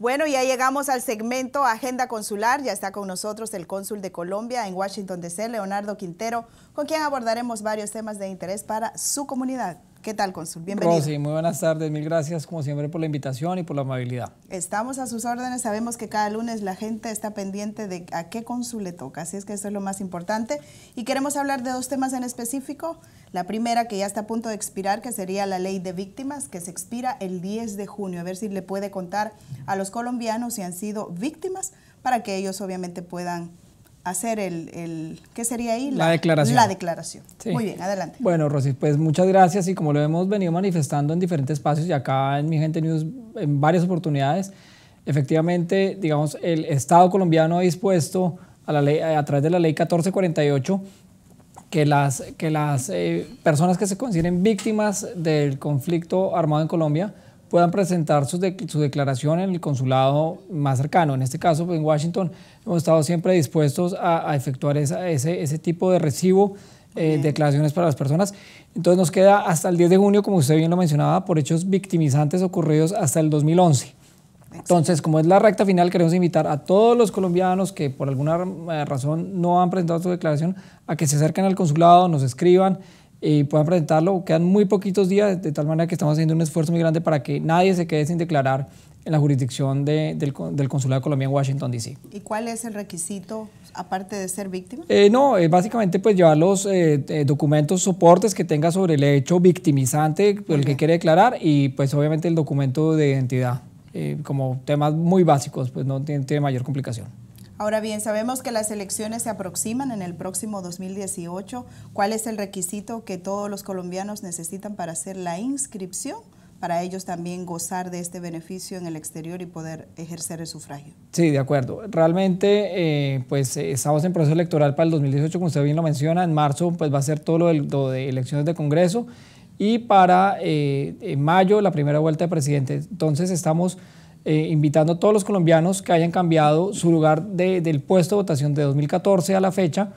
Bueno, ya llegamos al segmento Agenda Consular. Ya está con nosotros el cónsul de Colombia en Washington, D.C., Leonardo Quintero, con quien abordaremos varios temas de interés para su comunidad. ¿Qué tal, Consul? Bienvenido. Rosy, muy buenas tardes. Mil gracias, como siempre, por la invitación y por la amabilidad. Estamos a sus órdenes. Sabemos que cada lunes la gente está pendiente de a qué Consul le toca. Así es que eso es lo más importante. Y queremos hablar de dos temas en específico. La primera, que ya está a punto de expirar, que sería la ley de víctimas, que se expira el 10 de junio. A ver si le puede contar a los colombianos si han sido víctimas para que ellos obviamente puedan hacer el, el ¿qué sería ahí? La, declaración. La declaración. Muy bien, adelante. Bueno, Rosy, pues muchas gracias y como lo hemos venido manifestando en diferentes espacios y acá en Mi Gente News en varias oportunidades, efectivamente, digamos, el Estado colombiano ha dispuesto a, la ley, a través de la ley 1448 que las, que las eh, personas que se consideren víctimas del conflicto armado en Colombia puedan presentar su, declaración en el consulado más cercano. En este caso, pues, en Washington, hemos estado siempre dispuestos a, efectuar ese, tipo de recibo, eh, declaraciones para las personas. Entonces nos queda hasta el 10 de junio, como usted bien lo mencionaba, por hechos victimizantes ocurridos hasta el 2011. Entonces, como es la recta final, queremos invitar a todos los colombianos que por alguna eh, razón no han presentado su declaración a que se acerquen al consulado, nos escriban, y puedan presentarlo. Quedan muy poquitos días, de tal manera que estamos haciendo un esfuerzo muy grande para que nadie se quede sin declarar en la jurisdicción del, del, Consulado de Colombia en Washington, D.C. ¿Y cuál es el requisito, aparte de ser víctima? Eh, no, eh, básicamente pues llevar los eh, documentos, soportes que tenga sobre el hecho victimizante, el que quiere declarar, y pues obviamente el documento de identidad, como temas muy básicos, pues no tiene mayor complicación. Ahora bien, sabemos que las elecciones se aproximan en el próximo 2018. ¿Cuál es el requisito que todos los colombianos necesitan para hacer la inscripción? para ellos también gozar de este beneficio en el exterior y poder ejercer el sufragio. Sí, de acuerdo. Realmente, eh, pues eh, estamos en proceso electoral para el 2018, como usted bien lo menciona, en marzo pues va a ser todo lo, de elecciones de Congreso y para eh, mayo la primera vuelta de presidente. Entonces estamos eh, invitando a todos los colombianos que hayan cambiado su lugar de, del puesto de votación de 2014 a la fecha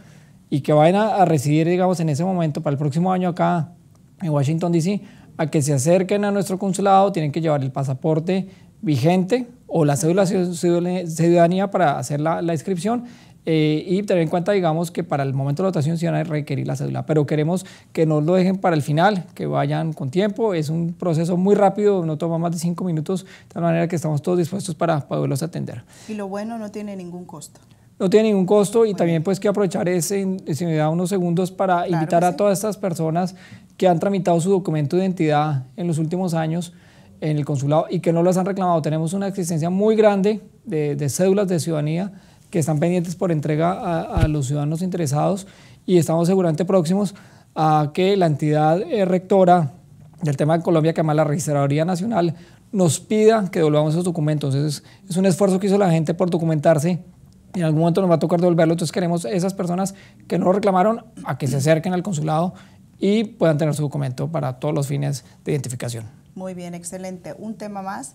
y que vayan a, residir, digamos, en ese momento para el próximo año acá en Washington, D.C., a que se acerquen a nuestro consulado, tienen que llevar el pasaporte vigente o la cédula ciudadanía para hacer la inscripción eh, y tener en cuenta, digamos, que para el momento de votación se van a requerir la cédula, pero queremos que no lo dejen para el final, que vayan con tiempo. Es un proceso muy rápido, no toma más de cinco minutos, de tal manera que estamos todos dispuestos para poderlos atender. Y lo bueno, no tiene ningún costo no tiene ningún costo y también pues que aprovechar ese, si me da unos segundos para invitar a todas estas personas que han tramitado su documento de identidad en los últimos años en el consulado y que no las han reclamado. Tenemos una existencia muy grande de, de cédulas de ciudadanía que están pendientes por entrega a, a los ciudadanos interesados y estamos seguramente próximos a que la entidad eh, rectora del tema de Colombia, que llama la Registraduría Nacional, nos pida que devolvamos esos documentos. Es, es un esfuerzo que hizo la gente por documentarse. Y en algún momento nos va a tocar devolverlo. Entonces queremos esas personas que no lo reclamaron a que se acerquen al consulado y puedan tener su documento para todos los fines de identificación. Muy bien, excelente. Un tema más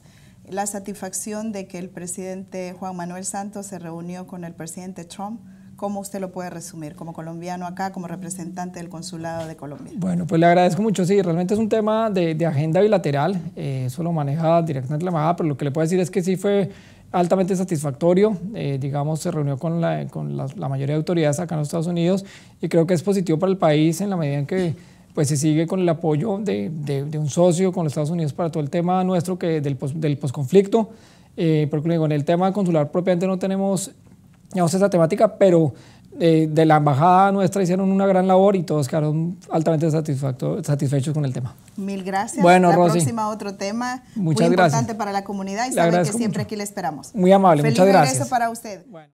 la satisfacción de que el presidente Juan Manuel Santos se reunió con el presidente Trump. ¿Cómo usted lo puede resumir como colombiano acá, como representante del Consulado de Colombia? Bueno, pues le agradezco mucho. Sí, realmente es un tema de, agenda bilateral. Eh, eso lo maneja directamente la embajada, pero lo que le puedo decir es que sí fue altamente satisfactorio. Eh, digamos, se reunió con, la, la, mayoría de autoridades acá en los Estados Unidos y creo que es positivo para el país en la medida en que pues se sigue con el apoyo de, un socio con los Estados Unidos para todo el tema nuestro que del, del posconflicto. Eh, porque digo, en el tema consular propiamente no tenemos esa temática, pero eh, de la embajada nuestra hicieron una gran labor y todos quedaron altamente satisfechos con el tema. Mil gracias. Bueno, la próxima otro tema muchas muy importante para la comunidad y saben que siempre aquí le esperamos. Muy amable, muchas gracias. para usted.